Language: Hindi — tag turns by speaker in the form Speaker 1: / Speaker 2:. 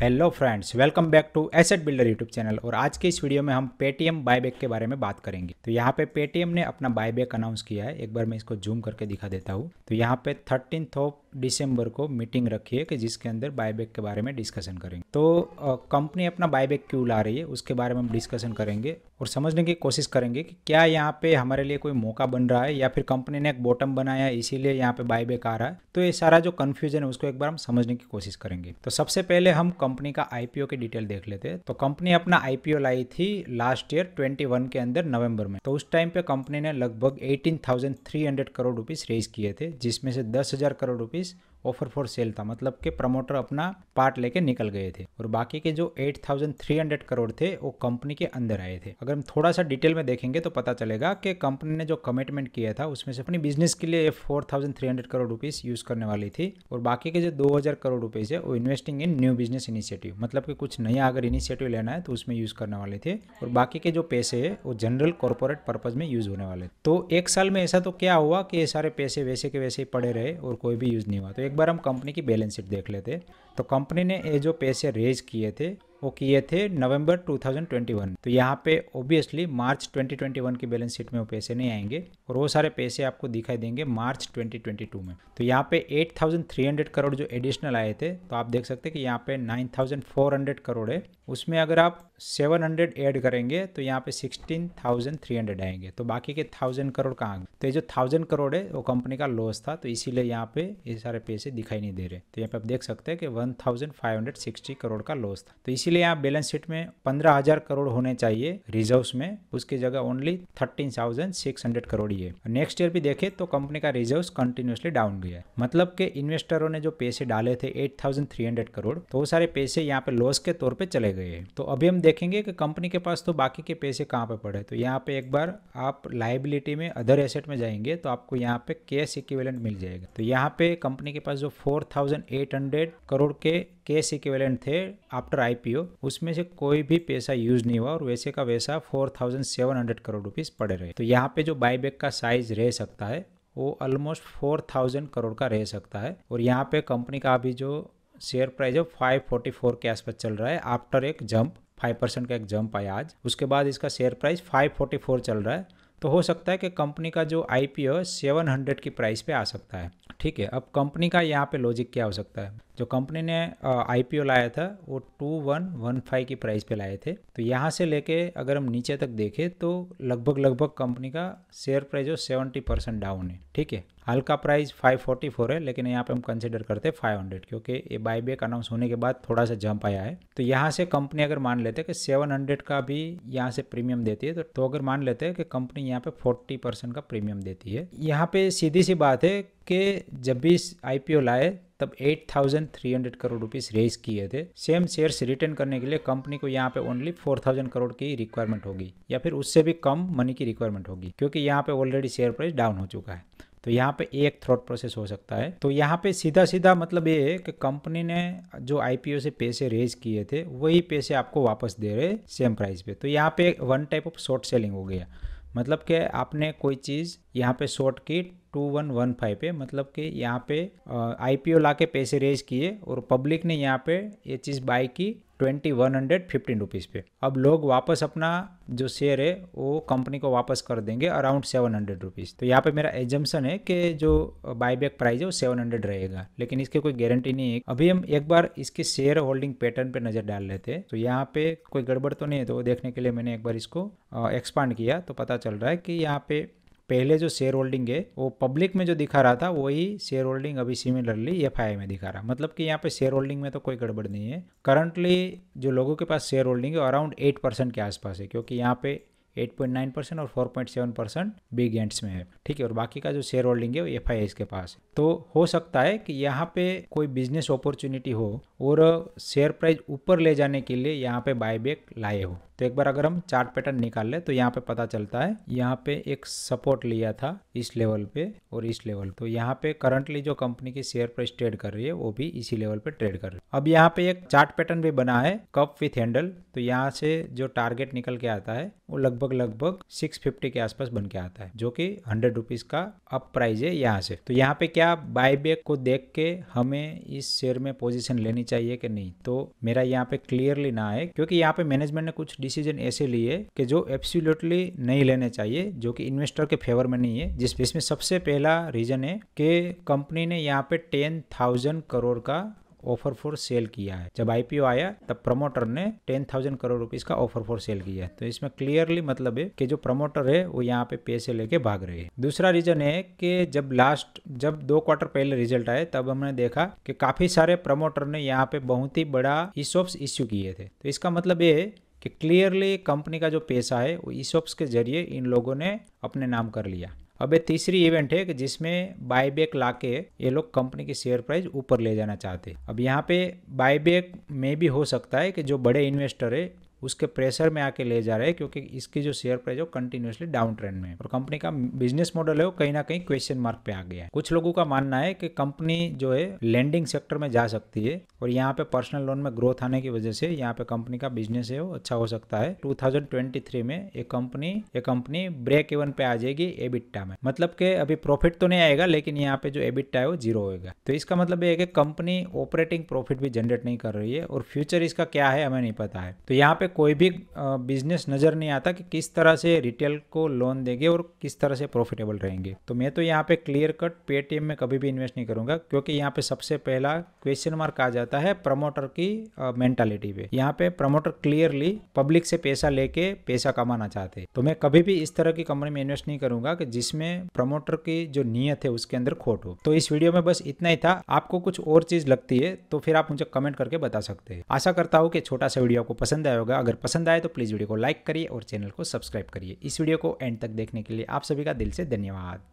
Speaker 1: hello friends welcome back to asset builder YouTube channel और आज के इस वीडियो में हम पेटीएम बायबैक के बारे में बात करेंगे तो यहाँ पे पेटीएम ने अपना बायबैक अनाउंस किया है एक बार मैं इसको जूम करके दिखा देता हूँ तो यहाँ पे थर्टीन ऑफ दिसंबर को मीटिंग रखी है कि जिसके अंदर बायबैक के बारे में डिस्कशन करेंगे तो कंपनी अपना बायबैक क्यों ला रही है उसके बारे में हम डिस्कशन करेंगे और समझने की कोशिश करेंगे कि क्या यहाँ पे हमारे लिए कोई मौका बन रहा है या फिर कंपनी ने एक बॉटम बनाया है इसीलिए यहाँ पे बाय बैक आ रहा है तो ये सारा जो कन्फ्यूजन है उसको एक बार हम समझने की कोशिश करेंगे तो सबसे पहले हम कंपनी का आईपीओ की डिटेल देख लेते हैं तो कंपनी अपना आईपीओ लाई थी लास्ट ईयर ट्वेंटी के अंदर नवम्बर में तो उस टाइम पे कंपनी ने लगभग एटीन करोड़ रुपीज रेज किए थे जिसमें से दस crore rupees offer for sale था मतलब कि प्रमोटर अपना पार्ट लेके निकल गए थे और बाकी के जो 8,300 करोड़ थे वो कंपनी के अंदर आए थे अगर हम थोड़ा सा डिटेल में देखेंगे तो पता चलेगा कि कंपनी ने जो कमिटमेंट किया था उसमें से अपनी बिजनेस के लिए 4,300 करोड़ रुपीज यूज करने वाली थी और बाकी के जो दो करोड़ रुपीज है वो investing in new business initiative मतलब कि कुछ नया अगर इनिशिएटिव लेना है तो उसमें यूज करने वाले थे और बाकी के जो पैसे है वो जनरल कॉर्पोरेट पर्पज में यूज होने वाले तो एक साल में ऐसा तो क्या हुआ कि ये सारे पैसे वैसे के वैसे ही पड़े रहे और कोई भी यूज नहीं हुआ तो एक एक बार हम कंपनी की बैलेंस शीट देख लेते तो कंपनी ने ये जो पैसे रेज किए थे वो किए थे नवंबर 2021 तो यहाँ पे ऑब्वियसली मार्च 2021 की बैलेंस शीट में वो पैसे नहीं आएंगे और वो सारे पैसे आपको दिखाई देंगे मार्च 2022 में तो यहाँ पे 8,300 करोड़ जो एडिशनल आए थे तो आप देख सकते हैं कि यहाँ पे 9,400 करोड़ है उसमें अगर आप 700 ऐड करेंगे तो यहाँ पे 16,300 आएंगे तो बाकी के 1,000 करोड़ कहाँ तो ये जो 1,000 करोड़ है वो कंपनी का लॉस था तो इसीलिए यहाँ पे ये सारे पैसे दिखाई नहीं दे रहे तो यहाँ पे आप देख सकते हैं कि 1,560 करोड़ का लॉस था तो इसीलिए इसीलिए यहाँ बैलेंस शीट में पंद्रह हजार करोड़ होने चाहिए रिजर्व्स में उसकी जगह only thirteen thousand six hundred crore ये नेक्स्ट ईयर भी देखें तो कंपनी का रिजर्व्स कंटिन्यूसली डाउन गया है मतलब कि इन्वेस्टरों ने जो पैसे डाले थे eight thousand three hundred crore तो वो सारे पैसे यहाँ पे लॉस के तौर पर चले गए तो अभी हम देखेंगे कि कंपनी के पास तो बाकी के पैसे कहाँ पे पड़े तो यहाँ पे एक बार आप लाइबिलिटी में अदर एसेट में जाएंगे तो आपको यहाँ पे कैश इक्विवेलेंट मिल जाएगा तो यहाँ पे कंपनी के पास जो फोर करोड़ के केस इक्वेलेंट थे आफ्टर आईपीओ उसमें से कोई भी पैसा यूज नहीं हुआ और वैसे का वैसा 4,700 करोड़ रुपीस पड़े रहे तो यहाँ पे जो बायबैक का साइज रह सकता है वो ऑलमोस्ट 4,000 करोड़ का रह सकता है और यहाँ पे कंपनी का अभी जो शेयर प्राइस है 544 के आसपास चल रहा है आफ्टर एक जंप फाइव परसेंट का एक जंप आया आज उसके बाद इसका शेयर प्राइस फाइव चल रहा है तो हो सकता है कि कंपनी का जो आई पी सेवन हंड्रेड की प्राइस पे आ सकता है ठीक है अब कंपनी का यहाँ पे लॉजिक क्या हो सकता है जो कंपनी ने आईपीओ लाया था वो टू वन वन फाइव की प्राइस पे लाए थे तो यहाँ से लेके अगर हम नीचे तक देखें तो लगभग लगभग कंपनी का शेयर प्राइस जो सेवेंटी परसेंट डाउन है ठीक है प्राइस फाइव प्राइस 544 है लेकिन यहाँ पे हम कंसिडर करते हैं 500 क्योंकि ये बाईबैक अनाउंस होने के बाद थोड़ा सा जंप आया है तो यहाँ से कंपनी अगर मान लेते कि कि 700 का भी यहाँ से प्रीमियम देती है तो, तो अगर मान लेते हैं कि कंपनी यहाँ पे 40 परसेंट का प्रीमियम देती है यहाँ पे सीधी सी बात है कि जब भी ओ लाए तब 8,300 करोड़ रुपीस रेज किए थे सेम शेयर्स रिटर्न करने के लिए कंपनी को यहाँ पे ओनली 4,000 करोड़ की रिक्वायरमेंट होगी या फिर उससे भी कम मनी की रिक्वायरमेंट होगी क्योंकि यहाँ पे ऑलरेडी शेयर प्राइस डाउन हो चुका है तो यहाँ पे एक थ्रॉट प्रोसेस हो सकता है तो यहाँ पे सीधा सीधा मतलब ये है कि कंपनी ने जो आईपीओ से पैसे रेज किए थे वही पैसे आपको वापस दे रहे सेम प्राइस पे तो यहाँ पे one type of short selling हो गया मतलब कि आपने कोई चीज़ यहाँ पे शॉर्ट की टू वन वन फाइव पे मतलब कि यहाँ पे आई पी ओ ला के पैसे रेज किए और पब्लिक ने यहाँ पे ये चीज़ बाई की twenty one hundred fifteen rupees पे अब लोग वापस अपना जो शेयर है वो कंपनी को वापस कर देंगे अराउंड सेवन हंड्रेड रुपीज़ तो यहाँ पे मेरा एजम्सन है कि जो बायबैक प्राइस है वो सेवन हंड्रेड रहेगा लेकिन इसकी कोई गारंटी नहीं है अभी हम एक बार इसके शेयर होल्डिंग पैटर्न पे नज़र डाल लेते हैं तो यहाँ पे कोई गड़बड़ तो नहीं है तो देखने के लिए मैंने एक बार इसको एक्सपांड किया तो पता चल रहा है कि यहाँ पे पहले जो शेयर होल्डिंग है वो पब्लिक में जो दिखा रहा था वही शेयर होल्डिंग अभी सिमिलरली एफ में दिखा रहा मतलब कि यहाँ पे शेयर होल्डिंग में तो कोई गड़बड़ नहीं है करंटली जो लोगों के पास शेयर होल्डिंग है अराउंड एट परसेंट के आसपास है क्योंकि यहाँ पे 8.9 परसेंट और 4.7 परसेंट बिग एंड्स में है ठीक है और बाकी का जो शेयर होल्डिंग है वो एफ के पास है तो हो सकता है कि यहाँ पे कोई बिजनेस अपॉर्चुनिटी हो और शेयर प्राइस ऊपर ले जाने के लिए यहाँ पे बायबैक लाए हो तो एक बार अगर हम चार्ट पैटर्न निकाल ले तो यहाँ पे पता चलता है यहाँ पे एक सपोर्ट लिया था इस लेवल पे और इस लेवल तो यहाँ पे करंटली जो कंपनी की शेयर प्राइस ट्रेड कर रही है वो भी इसी लेवल पे ट्रेड कर रही है अब यहाँ पे एक चार्ट पैटर्न भी बना है कप विथ हैंडल तो यहाँ से जो टारगेट निकल के आता है वो लगभग लगभग सिक्स फिफ्टी के आसपास बन के आता है जो की हंड्रेड रुपीज का अप प्राइस है यहाँ से तो यहाँ पे क्या बायबैक को देख के हमें इस शेयर में पोजिशन लेनी चाहिए कि नहीं तो मेरा यहाँ पे क्लियरली ना है क्योंकि यहाँ पे मैनेजमेंट ने कुछ डिसीजन ऐसे लिए कि जो एब्सोल्युटली नहीं लेने चाहिए जो कि इन्वेस्टर के फेवर में नहीं है जिस इसमें सबसे पहला रीजन है कि कंपनी ने यहाँ पे टेन थाउजेंड करोड़ का ऑफर फॉर सेल किया है जब आईपीओ आया तब प्रमोटर ने टेन थाउजेंड करोड़ रुपीज का ऑफर फॉर सेल किया तो इसमें क्लियरली मतलब है कि जो प्रमोटर है वो यहाँ पे पैसे लेके भाग रहे हैं दूसरा रीजन है कि जब लास्ट जब दो क्वार्टर पहले रिजल्ट आए तब हमने देखा कि काफी सारे प्रमोटर ने यहाँ पे बहुत ही बड़ा ईसोप्स इश्यू किए थे तो इसका मतलब ये है कि क्लियरली कंपनी का जो पैसा है वो शॉप्स के जरिए इन लोगों ने अपने नाम कर लिया अब ये तीसरी इवेंट है कि जिसमें बायबैक लाके ये लोग कंपनी की शेयर प्राइस ऊपर ले जाना चाहते अब यहाँ पे बायबैक में भी हो सकता है कि जो बड़े इन्वेस्टर है उसके प्रेशर में आके ले जा रहे हैं क्योंकि इसकी जो शेयर प्राइस है कंटिन्यूसली डाउन ट्रेंड में और कंपनी का बिजनेस मॉडल है वो कहीं ना कहीं क्वेश्चन मार्क पे आ गया है कुछ लोगों का मानना है कि कंपनी जो है लैंडिंग सेक्टर में जा सकती है और यहाँ पे पर्सनल लोन में ग्रोथ आने की वजह से यहाँ पे कंपनी का बिजनेस है वो अच्छा हो सकता है 2023 में ये कंपनी ये कंपनी ब्रेक इवन पे आ जाएगी एबिट्टा में मतलब के अभी प्रॉफिट तो नहीं आएगा लेकिन यहाँ पे जो एबिट्टा है वो जीरो होगा तो इसका मतलब ये है कि कंपनी ऑपरेटिंग प्रॉफिट भी जनरेट नहीं कर रही है और फ्यूचर इसका क्या है हमें नहीं पता है तो यहाँ पे कोई भी बिजनेस नज़र नहीं आता कि किस तरह से रिटेल को लोन देंगे और किस तरह से प्रॉफिटेबल रहेंगे तो मैं तो यहाँ पे क्लियर कट पेटीएम में कभी भी इन्वेस्ट नहीं करूँगा क्योंकि यहाँ पे सबसे पहला क्वेश्चन मार्क आ जाता है प्रमोटर की मेंटालिटी पे यहाँ पे प्रमोटर क्लियरली पब्लिक से पैसा लेके पैसा कमाना चाहते हैं तो मैं कभी भी इस तरह की कंपनी में इन्वेस्ट नहीं करूंगा कि जिसमें प्रमोटर की जो नीयत है उसके अंदर खोट हो तो इस वीडियो में बस इतना ही था आपको कुछ और चीज लगती है तो फिर आप मुझे कमेंट करके बता सकते हैं आशा करता हूँ कि छोटा सा वीडियो आपको पसंद आएगा होगा अगर पसंद आए तो प्लीज़ वीडियो को लाइक करिए और चैनल को सब्सक्राइब करिए इस वीडियो को एंड तक देखने के लिए आप सभी का दिल से धन्यवाद